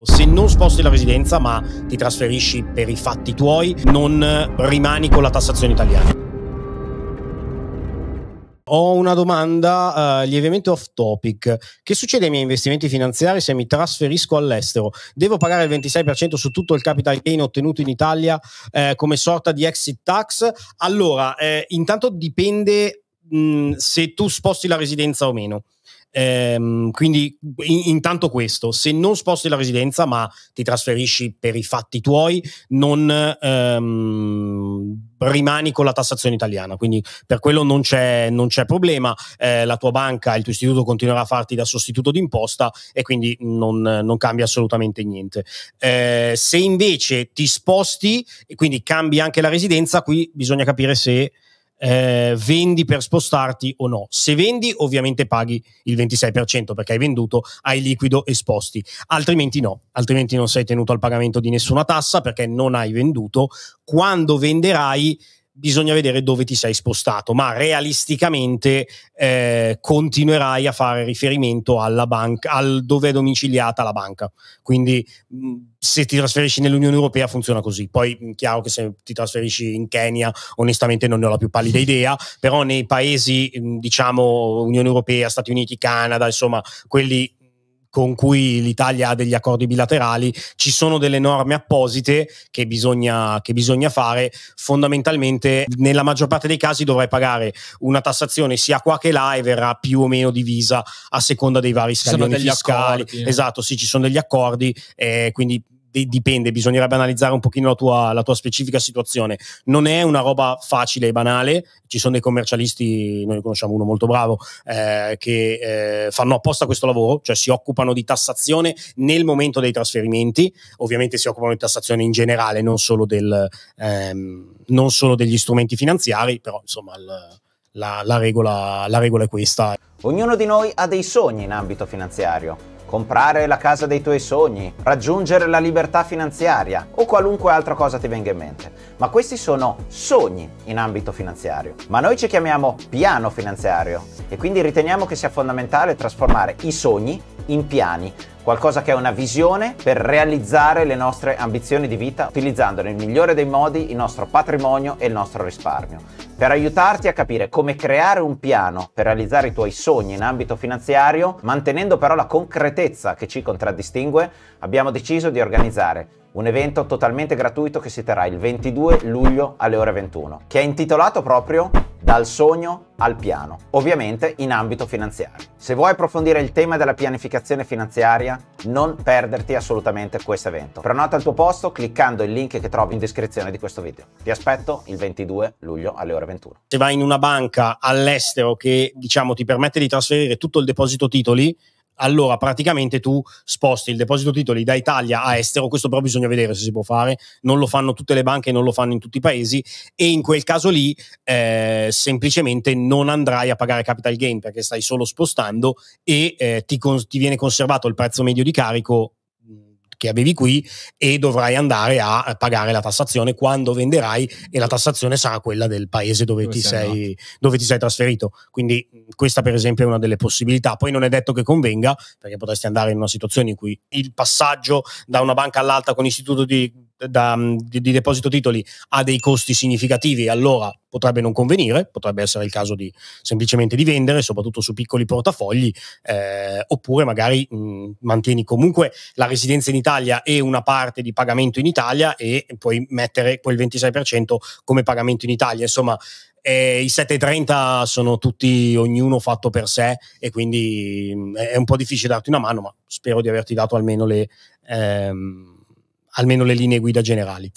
Se non sposti la residenza ma ti trasferisci per i fatti tuoi, non rimani con la tassazione italiana. Ho una domanda uh, lievemente off topic. Che succede ai miei investimenti finanziari se mi trasferisco all'estero? Devo pagare il 26% su tutto il capital gain ottenuto in Italia eh, come sorta di exit tax? Allora, eh, intanto dipende mh, se tu sposti la residenza o meno. Ehm, quindi in, intanto questo, se non sposti la residenza ma ti trasferisci per i fatti tuoi, non ehm, rimani con la tassazione italiana, quindi per quello non c'è, non c'è problema, eh, la tua banca, il tuo istituto continuerà a farti da sostituto d'imposta e quindi non, non cambia assolutamente niente. Eh, se invece ti sposti e quindi cambi anche la residenza, qui bisogna capire se eh, vendi per spostarti o no. Se vendi, ovviamente paghi il 26% perché hai venduto, hai liquido e sposti, altrimenti no, altrimenti non sei tenuto al pagamento di nessuna tassa perché non hai venduto. Quando venderai bisogna vedere dove ti sei spostato, ma realisticamente eh, continuerai a fare riferimento alla banca, al dove è domiciliata la banca. Quindi mm, se ti trasferisci nell'Unione Europea funziona così. Poi mm, chiaro che se ti trasferisci in Kenya, onestamente non ne ho la più pallida idea, però nei paesi, mm, diciamo, Unione Europea, Stati Uniti, Canada, insomma, quelli con cui l'Italia ha degli accordi bilaterali, ci sono delle norme apposite che bisogna, che bisogna, fare. Fondamentalmente, nella maggior parte dei casi dovrai pagare una tassazione sia qua che là e verrà più o meno divisa a seconda dei vari scaglioni fiscali. Accordi, eh. Esatto, sì, ci sono degli accordi, eh, quindi dipende, bisognerebbe analizzare un pochino la tua, la tua, specifica situazione. Non è una roba facile e banale, ci sono dei commercialisti, noi conosciamo uno molto bravo, eh, che eh, fanno apposta questo lavoro, cioè si occupano di tassazione nel momento dei trasferimenti, ovviamente si occupano di tassazione in generale, non solo, del, ehm, non solo degli strumenti finanziari, però insomma... Il, la, la, regola, la regola è questa. Ognuno di noi ha dei sogni in ambito finanziario comprare la casa dei tuoi sogni, raggiungere la libertà finanziaria o qualunque altra cosa ti venga in mente. Ma questi sono sogni in ambito finanziario. Ma noi ci chiamiamo piano finanziario e quindi riteniamo che sia fondamentale trasformare i sogni in piani, qualcosa che è una visione per realizzare le nostre ambizioni di vita utilizzando nel migliore dei modi il nostro patrimonio e il nostro risparmio. Per aiutarti a capire come creare un piano per realizzare i tuoi sogni in ambito finanziario, mantenendo però la concretezza che ci contraddistingue, abbiamo deciso di organizzare un evento totalmente gratuito che si terrà il 22 luglio alle ore 21, che è intitolato proprio dal sogno al piano, ovviamente in ambito finanziario. Se vuoi approfondire il tema della pianificazione finanziaria, non perderti assolutamente questo evento. Prenota il tuo posto cliccando il link che trovi in descrizione di questo video. Ti aspetto il 22 luglio alle ore 21. Se vai in una banca all'estero che diciamo ti permette di trasferire tutto il deposito titoli, allora praticamente tu sposti il deposito titoli da Italia a estero, questo però bisogna vedere se si può fare, non lo fanno tutte le banche, non lo fanno in tutti i paesi e in quel caso lì eh, semplicemente non andrai a pagare capital gain perché stai solo spostando e eh, ti, con- ti viene conservato il prezzo medio di carico che avevi qui e dovrai andare a pagare la tassazione quando venderai e la tassazione sarà quella del paese dove, dove, ti, sei, dove ti, sei, trasferito. Quindi questa per esempio è una delle possibilità. Poi non è detto che convenga perché potresti andare in una situazione in cui il passaggio da una banca all'altra con istituto di da, mm, di, di, deposito titoli ha dei costi significativi, allora potrebbe non convenire, potrebbe essere il caso di semplicemente di vendere, soprattutto su piccoli portafogli, eh, oppure magari mh, mm, mantieni comunque la residenza in Italia e una parte di pagamento in Italia e puoi mettere quel 26% come pagamento in Italia. Insomma, eh, i 730 sono tutti, ognuno fatto per sé e quindi mh, mm, è un po' difficile darti una mano, ma spero di averti dato almeno le... Ehm, almeno le linee guida generali.